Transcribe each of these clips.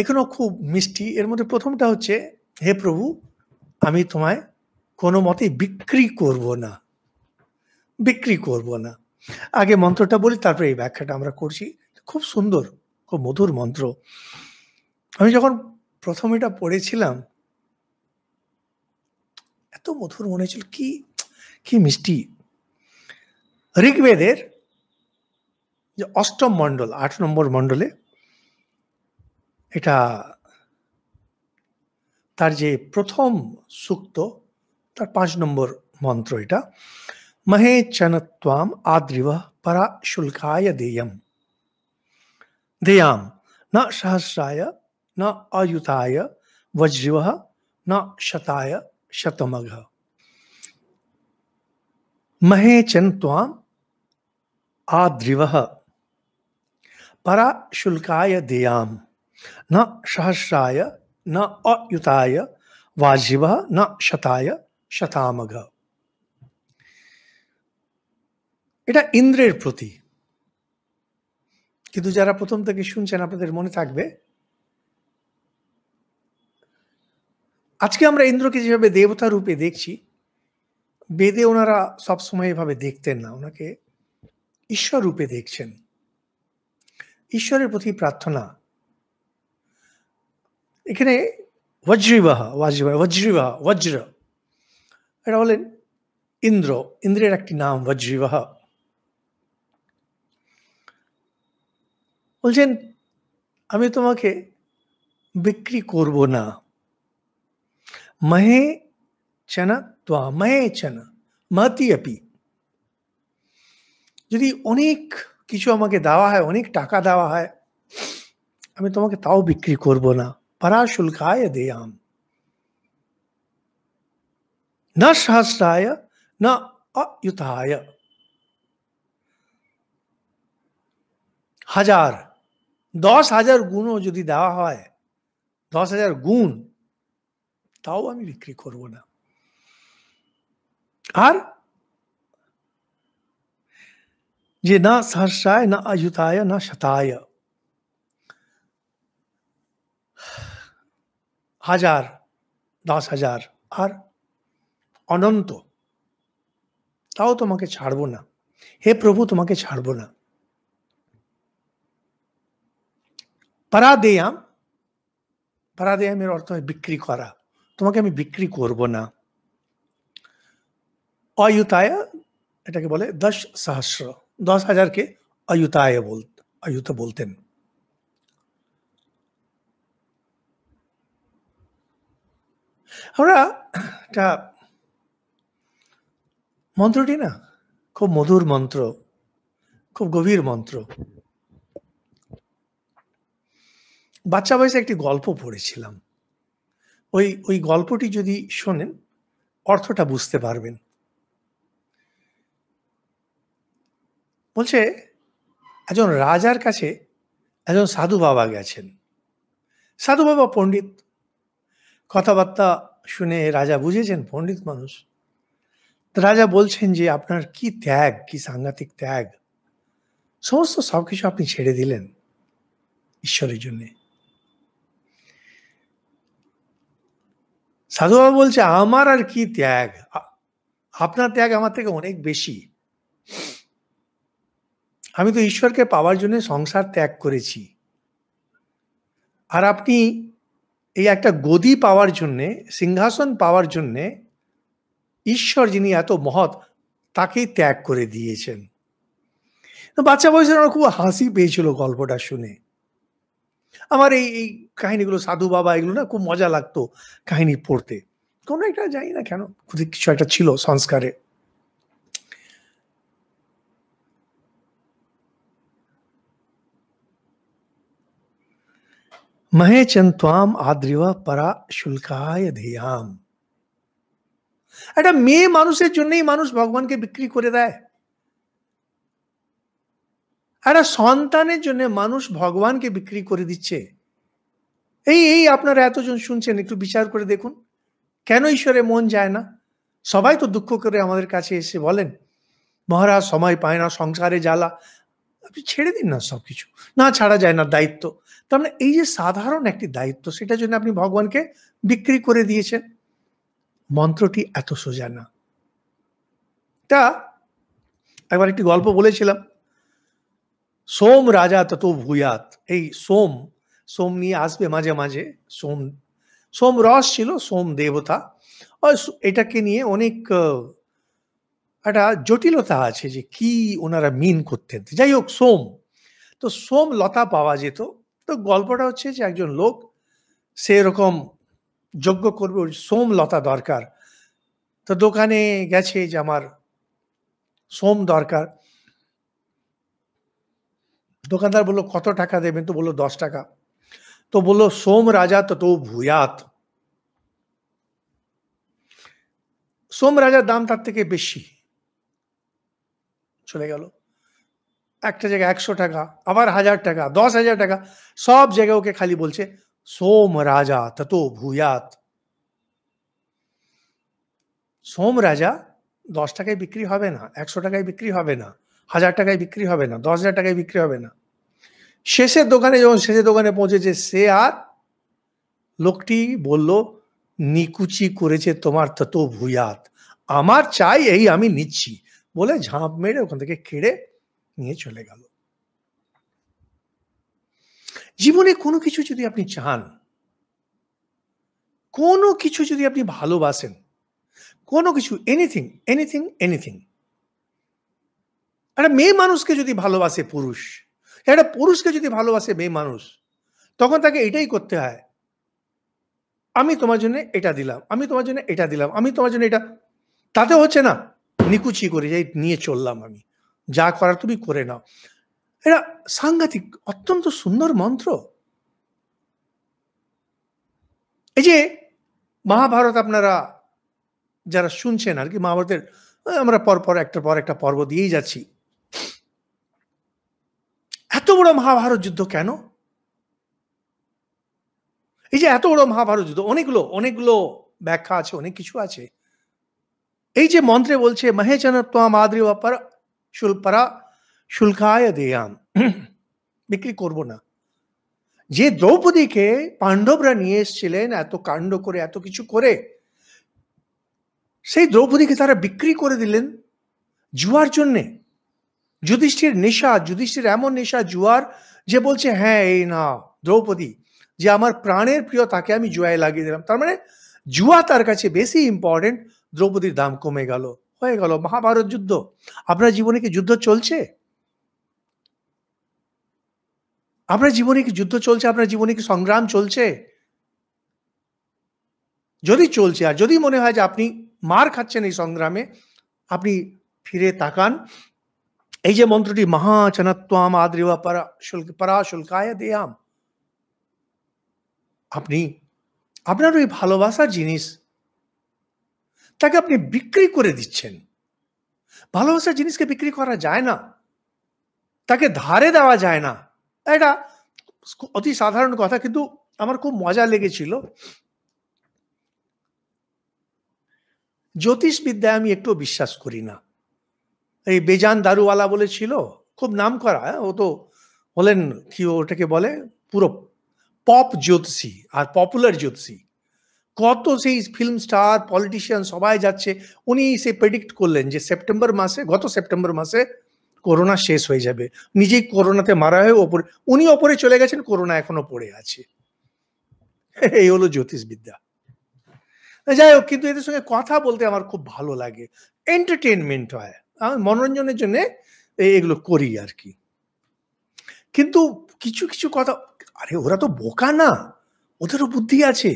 এখানেও খুব মিষ্টি এর মধ্যে প্রথমটা হচ্ছে হে প্রভু আমি তোমায় কোনো মতে বিক্রি করব না বিক্রি করব না আগে মন্ত্রটা বলি তারপরে এই ব্যাখ্যাটা আমরা করছি খুব সুন্দর খুব মধুর মন্ত্র আমি যখন প্রথম এটা পড়েছিলাম এত মধুর মনে হয়েছিল কি কি মিষ্টি ঋগ্বেদের যে অষ্টম মণ্ডল আট নম্বর মণ্ডলে এটা তার যে প্রথম সুক্ত তার পাঁচ নম্বর মন্ত্র এটা মহে চনত্বাম আদ্রিব পরা শুল্কায় দেয়ম দেয়াম न सहस्राय न अयुताय वज्रिव न शताय शतमघ महेचन ताम आद्रिव परा शुल्काय देयाम न सहस्राय न अयुताय वाजिव न শতায় শতামঘ এটা ইন্দ্রের প্রতি কিন্তু যারা প্রথম থেকে শুনছেন আপনাদের মনে থাকবে আজকে আমরা ইন্দ্রকে যেভাবে দেবতা রূপে দেখছি বেদে ওনারা সবসময় এভাবে দেখতেন না ওনাকে ঈশ্বর রূপে দেখছেন ঈশ্বরের প্রতি প্রার্থনা इकेन वज्रिवह वज्रिवह वज्रिवह वज्रः एतावलिन इंद्र इंद्रের একটি নাম वज्रिवह उलसेन আমি তোমাকে বিক্রি করব না মহে চন ত্বমে চন মতিয়পি যদি অনেক কিছু আমাকে দাওয়া হয় অনেক টাকা দাওয়া হয় আমি তোমাকে তাও বিক্রি করব না पराशुल्काय देयाम न सहस्राय न अयुताय हजार दस हजार गुणों जो देवा दस हजार गुण ताओ हमें बिक्री करब ना আর যে না সহস্রায় না আয়ুতায় না শতায় হাজার 10000 আর অনন্ত তাও তোমাকে ছাড়বো না হে প্রভু তোমাকে ছাড়বো না পরাদেয়ম পরাদেয় আমার অর্থ বিক্রয় করা তোমাকে আমি বিক্রি করব না অয়ুতায় এটাকে বলে 10000 10000 কে অয়ুতায় বল অয়ুত বলতেন আমরা একটা মন্ত্রটি না খুব মধুর মন্ত্র খুব গভীর মন্ত্র বাচ্চা বয়সে একটি গল্প পড়েছিলাম ওই ওই গল্পটি যদি শোনেন অর্থটা বুঝতে পারবেন বলছে একজন রাজার কাছে একজন সাধু বাবা গেছেন সাধু বাবা পণ্ডিত কথাবার্তা শুনে রাজা বুঝেছেন পণ্ডিত মানুষ রাজা বলছেন যে আপনার কি ত্যাগ কি সাংঘাতিক ত্যাগ সমস্ত সব কিছু আপনি ছেড়ে দিলেন ঈশ্বরের জন্যে সাধুবাবু বলছে আমার আর কি ত্যাগ আপনার ত্যাগ আমার থেকে অনেক বেশি আমি তো ঈশ্বরকে পাওয়ার জন্য সংসার ত্যাগ করেছি আর আপনি এই একটা গদি পাওয়ার জন্যে সিংহাসন পাওয়ার জন্যে ঈশ্বর যিনি এত মহৎ তাকেই ত্যাগ করে দিয়েছেন বাচ্চা বয়সের আমার খুব হাসি পেয়েছিল গল্পটা শুনে আমার এই এই কাহিনীগুলো সাধু বাবা এগুলো না খুব মজা লাগতো কাহিনী পড়তে কোনো একটা জানি না কেন কিছু একটা ছিল সংস্কারে महे চন্তাম আদ্রিবা পরা শুল্কায় ধিয়াম একটা মেয়ে মানুষের জন্যই মানুষ ভগবানকে বিক্রি করে দেয় একটা সন্তানের জন্য মানুষ ভগবানকে বিক্রি করে দিচ্ছে এই এই আপনারা এতজন শুনছেন একটু বিচার করে দেখুন কেন ঈশ্বরে মন যায় না সবাই তো দুঃখ করে আমাদের কাছে এসে বলেন মহারাজ সময় পায় না সংসারে জ্বালা আপনি ছেড়ে দিন না সব কিছু না ছাড়া যায় না দায়িত্ব তার মানে এই যে সাধারণ একটি দায়িত্ব সেটার জন্য আপনি ভগবানকে বিক্রি করে দিয়েছেন মন্ত্রটি এত সোজা না তা একবার একটি গল্প বলেছিলাম সোম রাজা তত ভূয়াত এই সোম সোম নিয়ে আসবে মাঝে মাঝে সোম সোম রস ছিল সোম দেবতা এটাকে নিয়ে অনেক একটা জটিলতা আছে যে কি ওনারা মিন করতেন যাই হোক সোম তো সোম লতা পাওয়া যেত তো গল্পটা হচ্ছে যে একজন লোক সে এরকম যজ্ঞ করবে ওর সোমলতা দরকার তো দোকানে গেছে যে আমার সোম দরকার দোকানদার বললো কত টাকা দেবেন তো বললো দশ টাকা তো বললো সোম রাজা তো তো ভূয়াত সোম রাজার দাম তার থেকে বেশি চলে গেল একটা জায়গায় একশো টাকা আবার হাজার টাকা দশ হাজার টাকা সব জায়গায় ওকে খালি বলছে সোম রাজা তত ভূয়াত সোম রাজা দশ টাকায় বিক্রি হবে না একশো টাকায় বিক্রি হবে না হাজার টাকায় বিক্রি হবে না দশ হাজার টাকায় বিক্রি হবে না শেষের দোকানে যখন শেষের দোকানে পৌঁছেছে সে আর লোকটি বলল নিকুচি করেছে তোমার তত ভূয়াত আমার চাই এই আমি নিচ্ছি বলে ঝাঁপ মেরে ওখান থেকে খেড়ে নিয়ে চলে গেল জীবনে কোনো কিছু যদি আপনি চান কোনো কিছু যদি আপনি ভালোবাসেন কোনো কিছু এনিথিং এনিথিং এনিথিং একটা মেয়ে মানুষকে যদি ভালোবাসে পুরুষ একটা পুরুষকে যদি ভালোবাসে মেয়ে মানুষ তখন তাকে এটাই করতে হয় আমি তোমার জন্য এটা দিলাম আমি তোমার জন্য এটা দিলাম আমি তোমার জন্য এটা তাতে হচ্ছে না নিকুচি করে যাই নিয়ে চললাম আমি যা করার তুমি করে নাও এটা সাংঘাতিক অত্যন্ত সুন্দর মন্ত্র এই যে মহাভারত আপনারা যারা শুনছেন আর কি মহাভারতের আমরা পরপর একটা পর একটা পর্ব দিয়েই যাচ্ছি এত বড় মহাভারত যুদ্ধ কেন এই যে এত বড় মহাভারত যুদ্ধ অনেকগুলো অনেকগুলো ব্যাখ্যা আছে অনেক কিছু আছে এই যে মন্ত্রে বলছে মহেচন তোম মাদ্রী অপর শুল্পরা শুল্কায় দেয়াম বিক্রি করব না যে দ্রৌপদীকে পাণ্ডবরা নিয়ে এসেছিলেন এত কাণ্ড করে এত কিছু করে সেই দ্রৌপদীকে তারা বিক্রি করে দিলেন জুয়ার জন্যে যুধিষ্ঠির নেশা যুধিষ্ঠির এমন নেশা জুয়ার যে বলছে হ্যাঁ এই না দ্রৌপদী যে আমার প্রাণের প্রিয় তাকে আমি জুয়ায় লাগিয়ে দিলাম তার মানে জুয়া তার কাছে বেশি ইম্পর্টেন্ট দ্রৌপদীর দাম কমে গেল হয়ে গেল মহাভারত যুদ্ধ আপনার জীবনে কি যুদ্ধ চলছে আপনার জীবনে কি যুদ্ধ চলছে আপনার জীবনে কি সংগ্রাম চলছে যদি চলছে আর যদি মনে হয় যে আপনি মার খাচ্ছেন এই সংগ্রামে আপনি ফিরে তাকান এই যে মন্ত্রটি মহাচনাত্মাম আদ্রিবা পরা পরা শুল্কায় দেয়াম আপনি আপনার ওই ভালোবাসার জিনিস তাকে আপনি বিক্রি করে দিচ্ছেন ভালোবাসার জিনিসকে বিক্রি করা যায় না তাকে ধারে দেওয়া যায় না এটা অতি সাধারণ কথা কিন্তু আমার খুব মজা লেগেছিল জ্যোতিষবিদ্যায় আমি একটু বিশ্বাস করি না এই বেজান দারুওয়ালা বলেছিল খুব নাম করা হ্যাঁ, ও তো হলেন কি ওটাকে বলে পুরো পপ জ্যোতিষী আর পপুলার জ্যোতিষী কত সেই ফিল্ম স্টার পলিটিশিয়ান সবাই যাচ্ছে উনি সে প্রেডিক্ট করলেন যে সেপ্টেম্বর মাসে গত সেপ্টেম্বর মাসে করোনা শেষ হয়ে যাবে নিজেই করোনাতে মারা হয়ে ওপরে উনি ওপরে চলে গেছেন করোনা এখনো পড়ে আছে এই হলো জ্যোতিষবিদ্যা যাই হোক কিন্তু এদের সঙ্গে কথা বলতে আমার খুব ভালো লাগে এন্টারটেনমেন্ট হয় আমি মনোরঞ্জনের জন্য এগুলো করি আর কি কিন্তু কিছু কিছু কথা আরে ওরা তো বোকা না ওদেরও বুদ্ধি আছে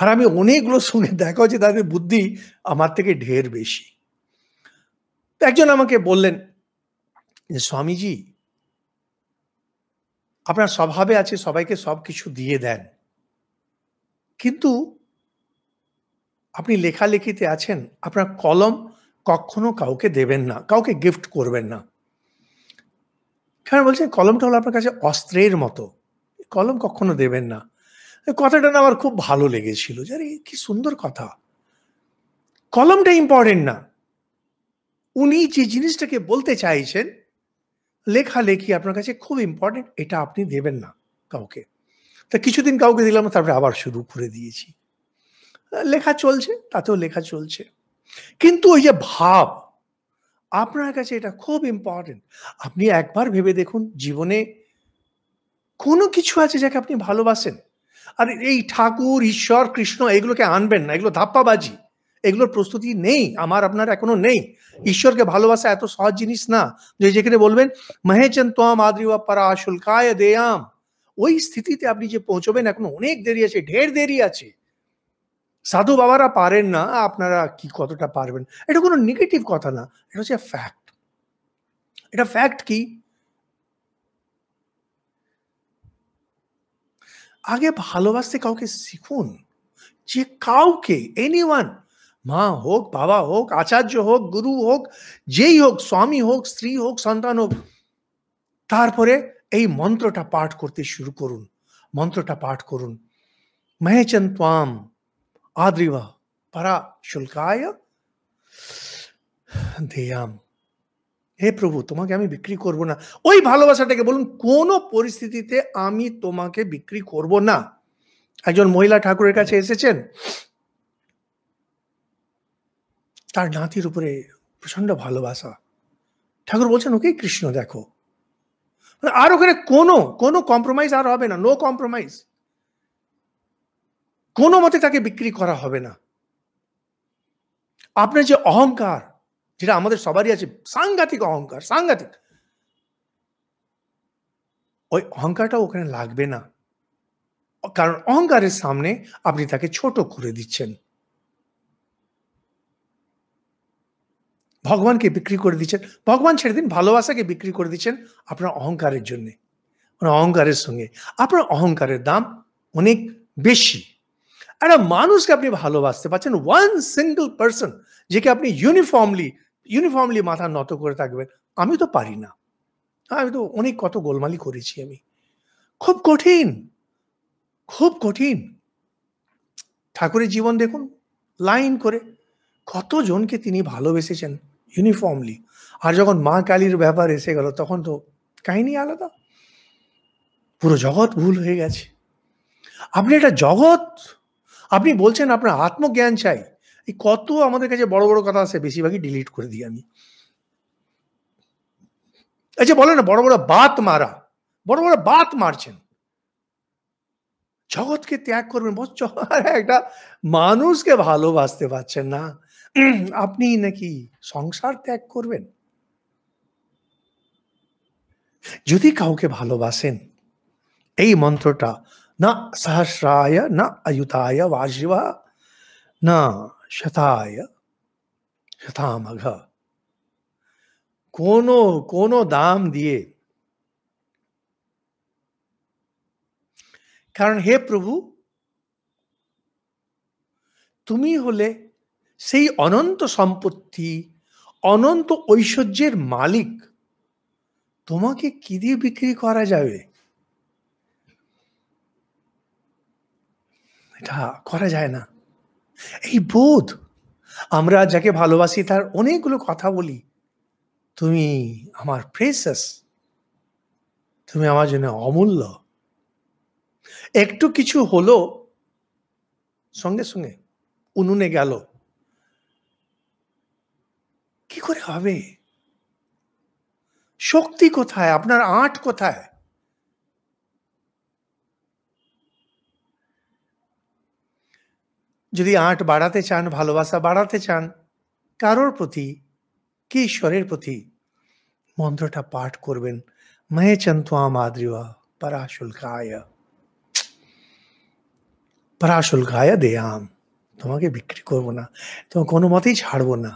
আর আমি অনেকগুলো শুনে দেখা হচ্ছে তাদের বুদ্ধি আমার থেকে ঢের বেশি একজন আমাকে বললেন যে স্বামীজি আপনার স্বভাবে আছে সবাইকে সব কিছু দিয়ে দেন কিন্তু আপনি লেখালেখিতে আছেন আপনার কলম কখনো কাউকে দেবেন না কাউকে গিফট করবেন না কারণ বলছেন কলমটা হলো আপনার কাছে অস্ত্রের মতো কলম কখনো দেবেন না কথাটা না আমার খুব ভালো লেগেছিল যারে কি সুন্দর কথা কলমটা ইম্পর্টেন্ট না উনি যে জিনিসটাকে বলতে চাইছেন লেখালেখি আপনার কাছে খুব ইম্পর্টেন্ট এটা আপনি দেবেন না কাউকে তা কিছুদিন কাউকে দিলাম তারপরে আবার শুরু করে দিয়েছি লেখা চলছে তাতেও লেখা চলছে কিন্তু ওই যে ভাব আপনার কাছে এটা খুব ইম্পর্টেন্ট আপনি একবার ভেবে দেখুন জীবনে কোনো কিছু আছে যাকে আপনি ভালোবাসেন আর এই ঠাকুর ঈশ্বর কৃষ্ণ এগুলোকে আনবেন না এগুলো ধাপ্পাবাজি এগুলোর প্রস্তুতি নেই আমার আপনার এখনো নেই ঈশ্বরকে ভালোবাসা এত সহজ জিনিস না যে যেখানে বলবেন মহেচন তোয়াম আদ্রি পারা শুল্কায় দেয়াম ওই স্থিতিতে আপনি যে পৌঁছবেন এখন অনেক দেরি আছে ঢের দেরি আছে সাধু বাবারা পারেন না আপনারা কি কতটা পারবেন এটা কোনো নেগেটিভ কথা না এটা হচ্ছে ফ্যাক্ট এটা ফ্যাক্ট কি आगे ভালবাসে কাওকে শিখুন যে কাওকে এনিওয়ান মা হোক বাবা হোক আচার্য হোক গুরু হোক যেই হোক স্বামী হোক স্ত্রী হোক সন্তান হোক তারপরে এই মন্ত্রটা পাঠ করতে শুরু করুন মন্ত্রটা পাঠ করুন মহে চন্তвам আদ্রিবা পরা শুলকায় দেয়াম হে প্রভু তোমাকে আমি বিক্রি করব না ওই ভালোবাসাটাকে বলুন কোনো পরিস্থিতিতে আমি তোমাকে বিক্রি করব না একজন মহিলা ঠাকুরের কাছে এসেছেন তার নাতির উপরে প্রচন্ড ভালোবাসা ঠাকুর বলছেন ওকে কৃষ্ণ দেখো মানে আর ওখানে কোনো কোনো কম্প্রোমাইজ আর হবে না নো কম্প্রোমাইজ কোনো মতে তাকে বিক্রি করা হবে না আপনার যে অহংকার যেটা আমাদের সবারই আছে সাংঘাতিক অহংকার সাংঘাতিক ওই অহংকারটা ওখানে লাগবে না কারণ অহংকারের সামনে আপনি তাকে ছোট করে দিচ্ছেন ভগবানকে বিক্রি করে দিচ্ছেন ভগবান ছেড়ে দিন ভালোবাসাকে বিক্রি করে দিচ্ছেন আপনার অহংকারের জন্যে অহংকারের সঙ্গে আপনার অহংকারের দাম অনেক বেশি একটা মানুষকে আপনি ভালোবাসতে পারছেন ওয়ান সিঙ্গল পার্সন যেকে আপনি ইউনিফর্মলি ইউনিফর্মলি মাথা নত করে থাকবে আমি তো পারি না আমি তো অনেক কত গোলমালি করেছি আমি খুব কঠিন খুব কঠিন ঠাকুরের জীবন দেখুন লাইন করে কতজনকে তিনি ভালোবেসেছেন ইউনিফর্মলি আর যখন মা কালীর ব্যাপার এসে গেল তখন তো কাহিনী আলাদা পুরো জগৎ ভুল হয়ে গেছে আপনি এটা জগৎ আপনি বলছেন আপনার আত্মজ্ঞান চাই কত আমাদের কাছে বড় বড় কথা আছে বেশিভাগই ডিলিট করে দিই আমি আচ্ছা বলো না বড় বড় বাত মারা বড় বড় বাত মারছেন জগৎ কে ত্যাগ করবেনmost একটা মানুষ কে ভালো वास्ते বাঁচেনা আপনি নাকি সংসার ত্যাগ করবেন যদি কাউকে ভালোবাসেন এই মন্ত্রটা না সহস্রায় না আয়ুতায় വാজীব না শতায় শতামঘ কোনো কোনো দাম দিয়ে কারণ হে প্রভু তুমি হলে সেই অনন্ত সম্পত্তি অনন্ত ঐশ্বর্যের মালিক তোমাকে কি দিয়ে বিক্রি করা যাবে এটা করা যায় না এই বোধ আমরা যাকে ভালোবাসি তার অনেকগুলো কথা বলি তুমি আমার প্রেসাস তুমি আমার জন্য অমূল্য একটু কিছু হলো সঙ্গে সঙ্গে উনুনে গেল কি করে হবে শক্তি কোথায় আপনার আট কোথায় যদি আট বাড়াতে চান ভালোবাসা বাড়াতে চান কারোর প্রতি কি ঈশ্বরের প্রতি মন্ত্রটা পাঠ করবেন মহে চন্তুয়া মাদ্রিয়া পরাশুল্কায় পরাশুল্কায় দেয়াম তোমাকে বিক্রি করব না তোমাকে কোনো মতেই ছাড়বো না